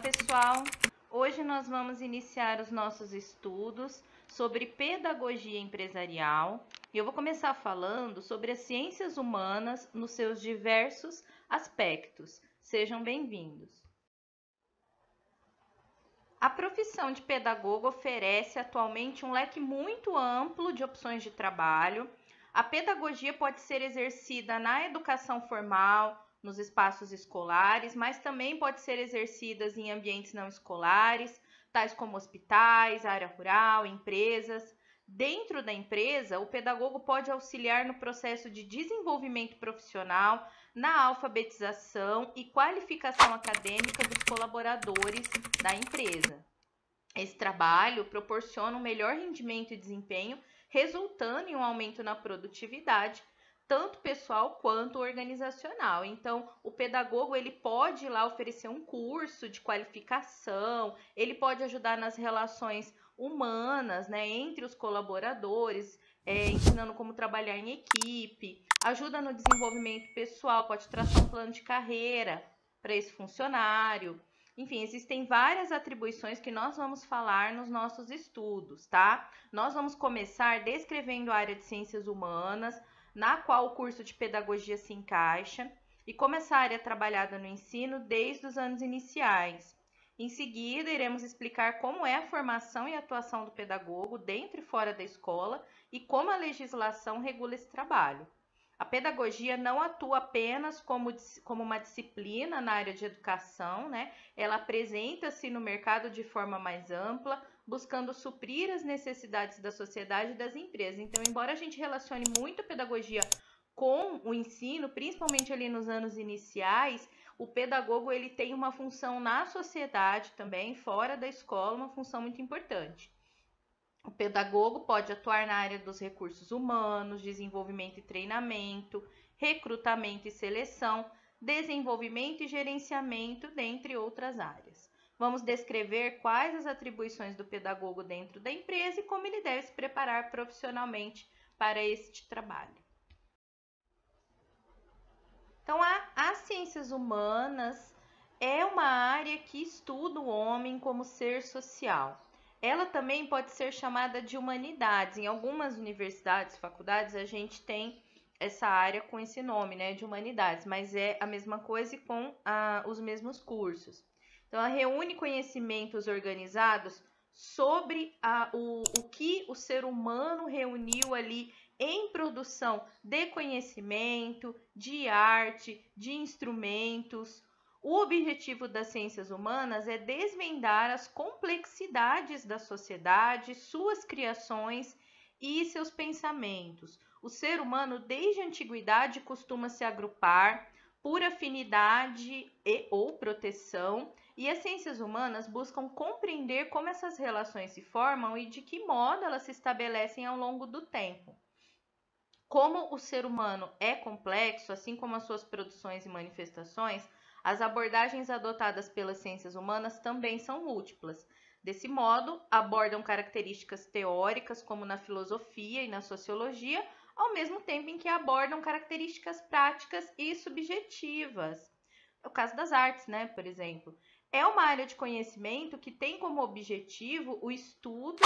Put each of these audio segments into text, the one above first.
pessoal! Hoje nós vamos iniciar os nossos estudos sobre pedagogia empresarial. E eu vou começar falando sobre as ciências humanas nos seus diversos aspectos. Sejam bem-vindos! A profissão de pedagogo oferece atualmente um leque muito amplo de opções de trabalho. A pedagogia pode ser exercida na educação formal, nos espaços escolares, mas também pode ser exercidas em ambientes não escolares, tais como hospitais, área rural, empresas. Dentro da empresa, o pedagogo pode auxiliar no processo de desenvolvimento profissional, na alfabetização e qualificação acadêmica dos colaboradores da empresa. Esse trabalho proporciona um melhor rendimento e desempenho, resultando em um aumento na produtividade, tanto pessoal quanto organizacional. Então, o pedagogo ele pode ir lá oferecer um curso de qualificação, ele pode ajudar nas relações humanas, né, entre os colaboradores, é, ensinando como trabalhar em equipe, ajuda no desenvolvimento pessoal, pode traçar um plano de carreira para esse funcionário. Enfim, existem várias atribuições que nós vamos falar nos nossos estudos, tá? Nós vamos começar descrevendo a área de ciências humanas, na qual o curso de pedagogia se encaixa e como essa área é trabalhada no ensino desde os anos iniciais. Em seguida, iremos explicar como é a formação e atuação do pedagogo dentro e fora da escola e como a legislação regula esse trabalho. A pedagogia não atua apenas como, como uma disciplina na área de educação, né? ela apresenta-se no mercado de forma mais ampla, buscando suprir as necessidades da sociedade e das empresas. Então, embora a gente relacione muito a pedagogia com o ensino, principalmente ali nos anos iniciais, o pedagogo ele tem uma função na sociedade também, fora da escola, uma função muito importante. O pedagogo pode atuar na área dos recursos humanos, desenvolvimento e treinamento, recrutamento e seleção, desenvolvimento e gerenciamento, dentre outras áreas. Vamos descrever quais as atribuições do pedagogo dentro da empresa e como ele deve se preparar profissionalmente para este trabalho. Então, as ciências humanas é uma área que estuda o homem como ser social. Ela também pode ser chamada de humanidades. Em algumas universidades, faculdades, a gente tem essa área com esse nome, né, de humanidades, mas é a mesma coisa e com a, os mesmos cursos. Então, ela reúne conhecimentos organizados sobre a, o, o que o ser humano reuniu ali em produção de conhecimento, de arte, de instrumentos. O objetivo das ciências humanas é desvendar as complexidades da sociedade, suas criações e seus pensamentos. O ser humano, desde a antiguidade, costuma se agrupar por afinidade e ou proteção e as ciências humanas buscam compreender como essas relações se formam e de que modo elas se estabelecem ao longo do tempo. Como o ser humano é complexo, assim como as suas produções e manifestações, as abordagens adotadas pelas ciências humanas também são múltiplas. Desse modo, abordam características teóricas, como na filosofia e na sociologia, ao mesmo tempo em que abordam características práticas e subjetivas. É o caso das artes, né, por exemplo é uma área de conhecimento que tem como objetivo o estudo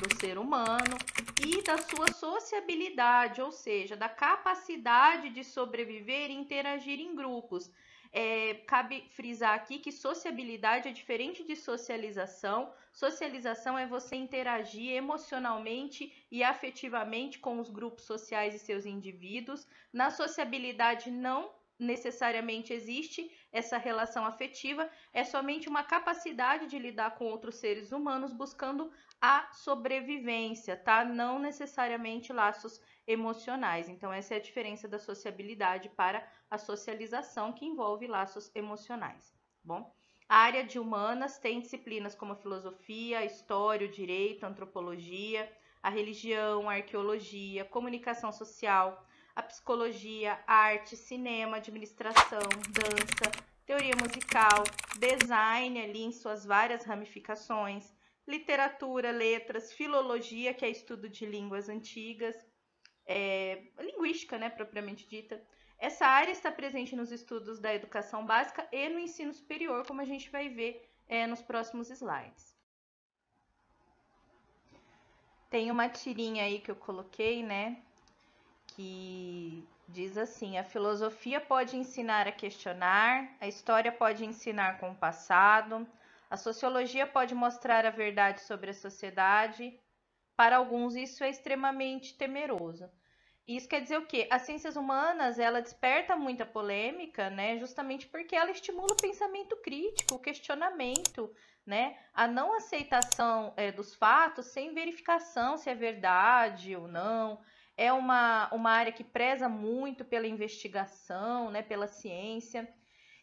do ser humano e da sua sociabilidade, ou seja, da capacidade de sobreviver e interagir em grupos. É, cabe frisar aqui que sociabilidade é diferente de socialização. Socialização é você interagir emocionalmente e afetivamente com os grupos sociais e seus indivíduos. Na sociabilidade não necessariamente existe essa relação afetiva, é somente uma capacidade de lidar com outros seres humanos buscando a sobrevivência, tá? Não necessariamente laços emocionais. Então, essa é a diferença da sociabilidade para a socialização, que envolve laços emocionais. Bom, a área de humanas tem disciplinas como a filosofia, a história, o direito, a antropologia, a religião, a arqueologia, a comunicação social, a psicologia, arte, cinema, administração, dança, teoria musical, design ali em suas várias ramificações, literatura, letras, filologia, que é estudo de línguas antigas, é, linguística, né, propriamente dita. Essa área está presente nos estudos da educação básica e no ensino superior, como a gente vai ver é, nos próximos slides. Tem uma tirinha aí que eu coloquei, né, que diz assim: a filosofia pode ensinar a questionar, a história pode ensinar com o passado, a sociologia pode mostrar a verdade sobre a sociedade. Para alguns isso é extremamente temeroso. Isso quer dizer o quê? As ciências humanas, ela desperta muita polêmica, né? Justamente porque ela estimula o pensamento crítico, o questionamento, né? A não aceitação é, dos fatos sem verificação se é verdade ou não é uma, uma área que preza muito pela investigação, né, pela ciência.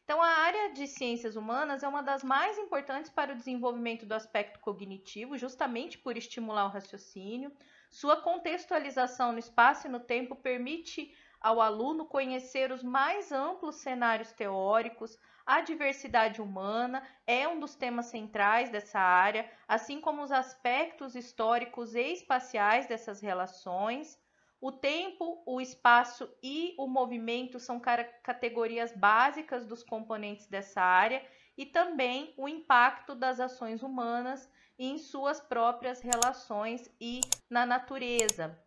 Então, a área de ciências humanas é uma das mais importantes para o desenvolvimento do aspecto cognitivo, justamente por estimular o raciocínio. Sua contextualização no espaço e no tempo permite ao aluno conhecer os mais amplos cenários teóricos, a diversidade humana é um dos temas centrais dessa área, assim como os aspectos históricos e espaciais dessas relações. O tempo, o espaço e o movimento são categorias básicas dos componentes dessa área e também o impacto das ações humanas em suas próprias relações e na natureza.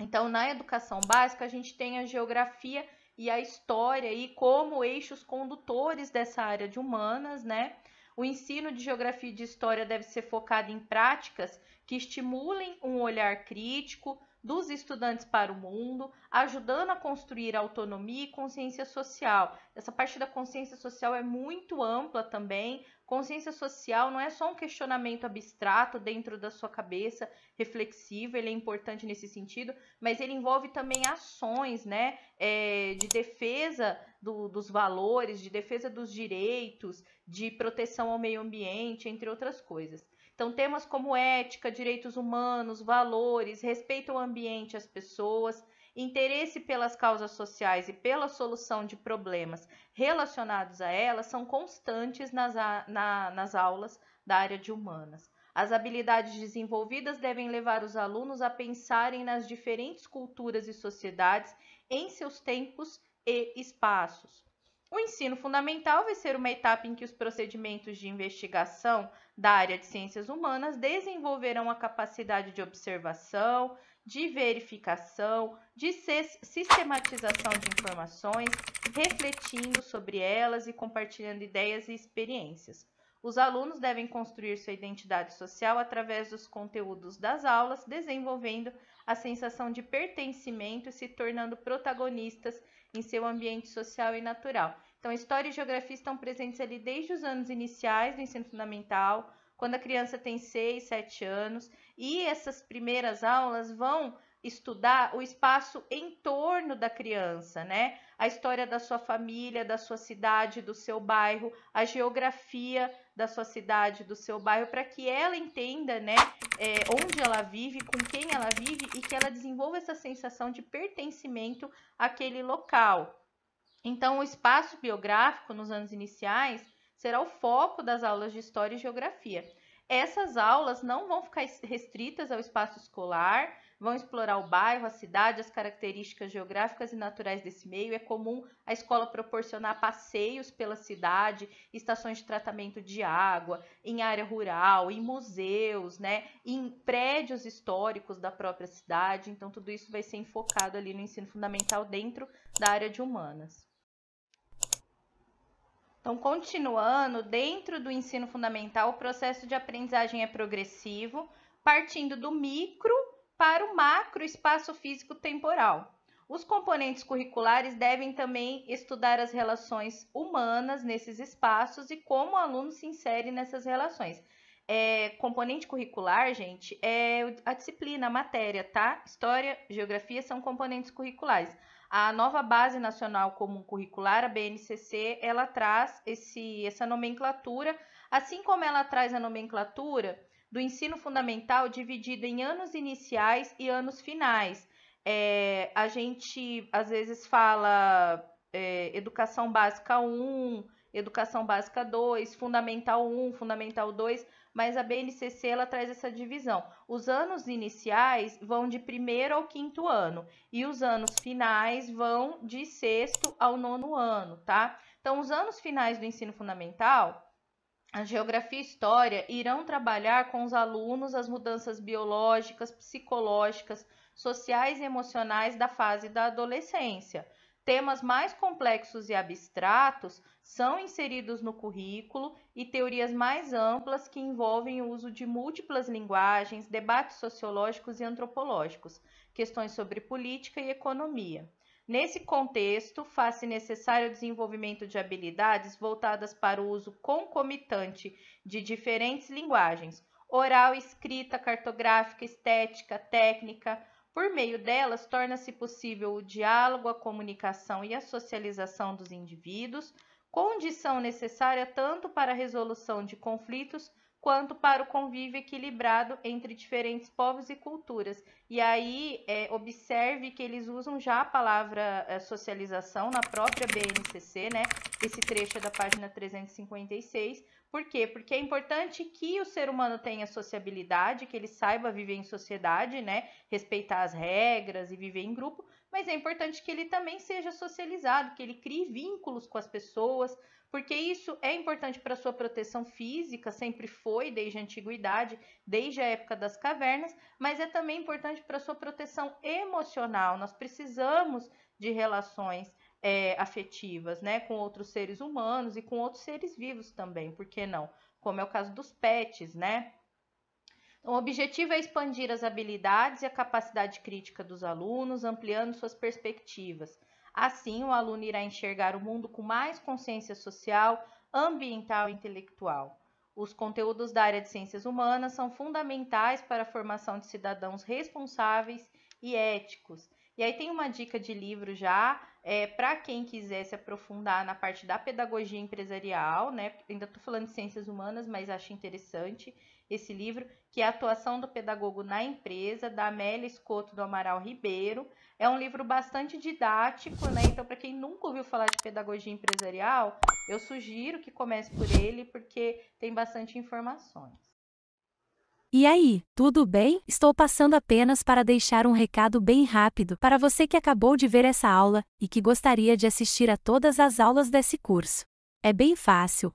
Então, na educação básica, a gente tem a geografia e a história e como eixos condutores dessa área de humanas, né? O ensino de geografia e de história deve ser focado em práticas que estimulem um olhar crítico, dos estudantes para o mundo, ajudando a construir autonomia e consciência social. Essa parte da consciência social é muito ampla também. Consciência social não é só um questionamento abstrato dentro da sua cabeça, reflexivo, ele é importante nesse sentido, mas ele envolve também ações, né, é, de defesa do, dos valores, de defesa dos direitos, de proteção ao meio ambiente, entre outras coisas. Então, temas como ética, direitos humanos, valores, respeito ao ambiente e às pessoas, interesse pelas causas sociais e pela solução de problemas relacionados a elas são constantes nas, a, na, nas aulas da área de humanas. As habilidades desenvolvidas devem levar os alunos a pensarem nas diferentes culturas e sociedades em seus tempos e espaços. O ensino fundamental vai ser uma etapa em que os procedimentos de investigação da área de ciências humanas desenvolverão a capacidade de observação, de verificação, de sistematização de informações, refletindo sobre elas e compartilhando ideias e experiências. Os alunos devem construir sua identidade social através dos conteúdos das aulas, desenvolvendo a sensação de pertencimento e se tornando protagonistas em seu ambiente social e natural. Então, história e geografia estão presentes ali desde os anos iniciais do ensino fundamental, quando a criança tem 6, 7 anos, e essas primeiras aulas vão estudar o espaço em torno da criança, né? A história da sua família, da sua cidade, do seu bairro, a geografia da sua cidade, do seu bairro, para que ela entenda, né, é, onde ela vive, com quem ela vive e que ela desenvolva essa sensação de pertencimento àquele local. Então, o espaço biográfico nos anos iniciais será o foco das aulas de História e Geografia. Essas aulas não vão ficar restritas ao espaço escolar, vão explorar o bairro, a cidade, as características geográficas e naturais desse meio. É comum a escola proporcionar passeios pela cidade, estações de tratamento de água, em área rural, em museus, né, em prédios históricos da própria cidade. Então, tudo isso vai ser enfocado ali no ensino fundamental dentro da área de humanas. Então, continuando, dentro do ensino fundamental, o processo de aprendizagem é progressivo, partindo do micro para o macro espaço físico temporal. Os componentes curriculares devem também estudar as relações humanas nesses espaços e como o aluno se insere nessas relações. É, componente curricular, gente, é a disciplina, a matéria, tá? História, geografia são componentes curriculares. A nova Base Nacional Comum Curricular, a BNCC, ela traz esse, essa nomenclatura, assim como ela traz a nomenclatura do ensino fundamental dividido em anos iniciais e anos finais. É, a gente às vezes fala é, educação básica 1, Educação Básica 2, Fundamental 1, Fundamental 2, mas a BNCC ela traz essa divisão. Os anos iniciais vão de primeiro ao quinto ano e os anos finais vão de sexto ao nono ano, tá? Então, os anos finais do ensino fundamental, a geografia e história irão trabalhar com os alunos as mudanças biológicas, psicológicas, sociais e emocionais da fase da adolescência. Temas mais complexos e abstratos são inseridos no currículo e teorias mais amplas que envolvem o uso de múltiplas linguagens, debates sociológicos e antropológicos, questões sobre política e economia. Nesse contexto, faz-se necessário o desenvolvimento de habilidades voltadas para o uso concomitante de diferentes linguagens, oral, escrita, cartográfica, estética, técnica, por meio delas, torna-se possível o diálogo, a comunicação e a socialização dos indivíduos, condição necessária tanto para a resolução de conflitos quanto para o convívio equilibrado entre diferentes povos e culturas. E aí, é, observe que eles usam já a palavra é, socialização na própria BNCC, né? Esse trecho é da página 356. Por quê? Porque é importante que o ser humano tenha sociabilidade, que ele saiba viver em sociedade, né? Respeitar as regras e viver em grupo, mas é importante que ele também seja socializado, que ele crie vínculos com as pessoas, porque isso é importante para sua proteção física, sempre foi desde a antiguidade, desde a época das cavernas, mas é também importante para sua proteção emocional. Nós precisamos de relações é, afetivas, né, com outros seres humanos e com outros seres vivos também, por que não? Como é o caso dos pets, né? Então, o objetivo é expandir as habilidades e a capacidade crítica dos alunos, ampliando suas perspectivas. Assim, o aluno irá enxergar o mundo com mais consciência social, ambiental e intelectual. Os conteúdos da área de ciências humanas são fundamentais para a formação de cidadãos responsáveis e éticos. E aí tem uma dica de livro já é, para quem quiser se aprofundar na parte da pedagogia empresarial, né? Ainda estou falando de ciências humanas, mas acho interessante esse livro, que é a Atuação do Pedagogo na Empresa, da Amélia Escoto do Amaral Ribeiro. É um livro bastante didático, né? Então, para quem nunca ouviu falar de pedagogia empresarial, eu sugiro que comece por ele, porque tem bastante informações. E aí, tudo bem? Estou passando apenas para deixar um recado bem rápido para você que acabou de ver essa aula e que gostaria de assistir a todas as aulas desse curso. É bem fácil,